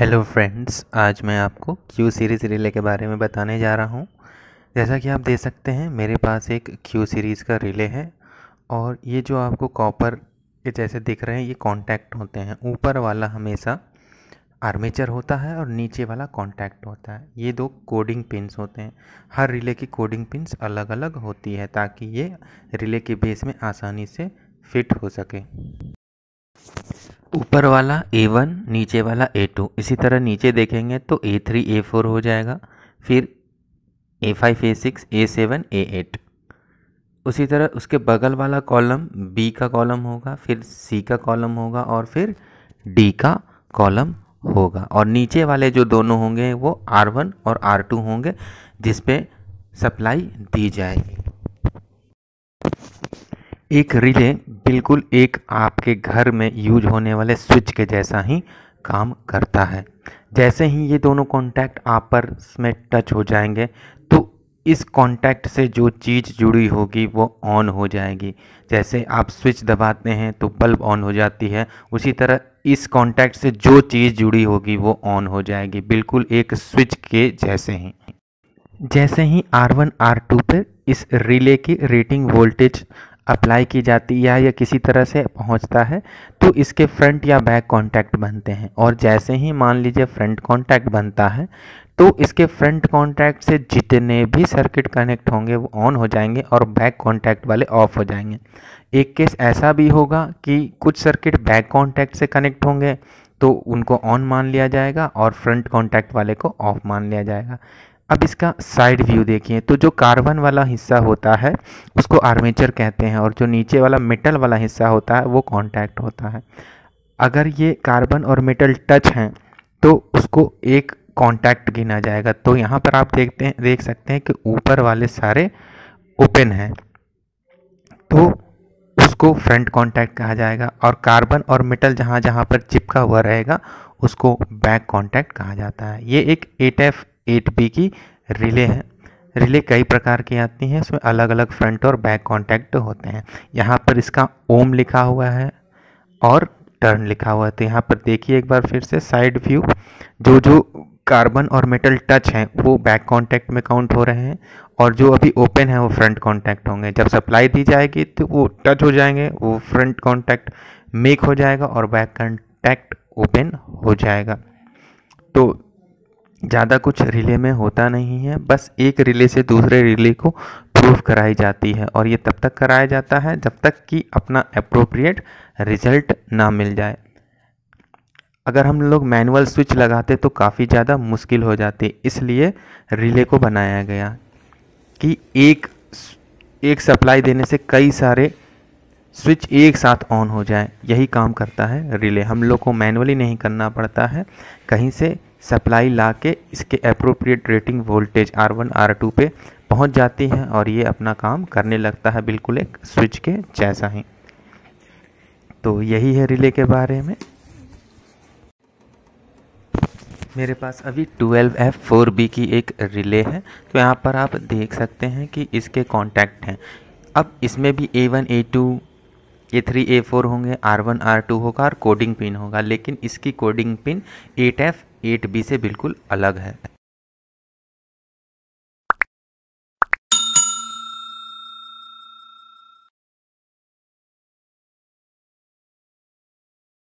hello friends आज मैं आपको क्यू सीरीज़ रिले के बारे में बताने जा रहा हूँ जैसा कि आप देख सकते हैं मेरे पास एक क्यू सीरीज़ का रिले है और ये जो आपको कॉपर के जैसे दिख रहे हैं ये कॉन्टैक्ट होते हैं ऊपर वाला हमेशा आर्मेचर होता है और नीचे वाला कॉन्टैक्ट होता है ये दो कोडिंग पिनस होते हैं हर रिले की कोडिंग पिन्स अलग अलग होती है ताकि ये रिले के बेस में आसानी से फिट हो सके ऊपर वाला A1 नीचे वाला A2 इसी तरह नीचे देखेंगे तो A3 A4 हो जाएगा फिर A5 A6 A7 A8 उसी तरह उसके बगल वाला कॉलम B का कॉलम होगा फिर C का कॉलम होगा और फिर D का कॉलम होगा और नीचे वाले जो दोनों होंगे वो R1 और R2 होंगे जिस पे सप्लाई दी जाएगी एक रिले बिल्कुल एक आपके घर में यूज होने वाले स्विच के जैसा ही काम करता है जैसे ही ये दोनों कॉन्टैक्ट आपस में टच हो जाएंगे तो इस कॉन्टैक्ट से जो चीज़ जुड़ी होगी वो ऑन हो जाएगी जैसे आप स्विच दबाते हैं तो बल्ब ऑन हो जाती है उसी तरह इस कॉन्टैक्ट से जो चीज़ जुड़ी होगी वो ऑन हो जाएगी बिल्कुल एक स्विच के जैसे ही जैसे ही R1 R2 पर इस रिले की रेटिंग वोल्टेज अप्लाई की जाती है या किसी तरह से पहुंचता है तो इसके फ्रंट या बैक कांटेक्ट बनते हैं और जैसे ही मान लीजिए फ्रंट कांटेक्ट बनता है तो इसके फ्रंट कांटेक्ट से जितने भी सर्किट कनेक्ट होंगे वो ऑन हो जाएंगे और बैक कांटेक्ट वाले ऑफ हो जाएंगे एक केस ऐसा भी होगा कि कुछ सर्किट बैक कॉन्टैक्ट से कनेक्ट होंगे तो उनको ऑन मान लिया जाएगा और फ्रंट कॉन्टैक्ट वाले को ऑफ मान लिया जाएगा अब इसका साइड व्यू देखिए तो जो कार्बन वाला हिस्सा होता है उसको आर्मेचर कहते हैं और जो नीचे वाला मेटल वाला हिस्सा होता है वो कॉन्टैक्ट होता है अगर ये कार्बन और मेटल टच हैं तो उसको एक कॉन्टैक्ट गिना जाएगा तो यहाँ पर आप देखते हैं देख सकते हैं कि ऊपर वाले सारे ओपन हैं तो उसको फ्रंट कॉन्टैक्ट कहा जाएगा और कार्बन और मेटल जहाँ जहाँ पर चिपका हुआ रहेगा उसको बैक कॉन्टैक्ट कहा जाता है ये एक एट एफ एट बी की रिले है रिले कई प्रकार की आती हैं इसमें अलग अलग फ्रंट और बैक कॉन्टैक्ट होते हैं यहाँ पर इसका ओम लिखा हुआ है और टर्न लिखा हुआ है तो यहाँ पर देखिए एक बार फिर से साइड व्यू जो जो कार्बन और मेटल टच हैं वो बैक कॉन्टैक्ट में काउंट हो रहे हैं और जो अभी ओपन है वो फ्रंट कॉन्टैक्ट होंगे जब सप्लाई दी जाएगी तो वो टच हो जाएंगे वो फ्रंट कॉन्टैक्ट मेक हो जाएगा और बैक कॉन्टैक्ट ओपन हो जाएगा तो ज़्यादा कुछ रिले में होता नहीं है बस एक रिले से दूसरे रिले को प्रूफ कराई जाती है और ये तब तक कराया जाता है जब तक कि अपना अप्रोप्रिएट रिजल्ट ना मिल जाए अगर हम लोग मैनुअल स्विच लगाते तो काफ़ी ज़्यादा मुश्किल हो जाती इसलिए रिले को बनाया गया कि एक एक सप्लाई देने से कई सारे स्विच एक साथ ऑन हो जाए यही काम करता है रिले हम लोग को मैनुअली नहीं करना पड़ता है कहीं से सप्लाई ला के इसके appropriate rating voltage R one R two पे पहुँच जाती है और ये अपना काम करने लगता है बिल्कुल एक स्विच के जैसा ही तो यही है रिले के बारे में मेरे पास अभी 12F4B की एक रिले है तो यहाँ पर आप देख सकते हैं कि इसके कांटेक्ट हैं अब इसमें भी A1, A2, A three A four होंगे आर वन आर टू होगा और कोडिंग पिन होगा लेकिन इसकी coding pin eight F eight B से बिल्कुल अलग है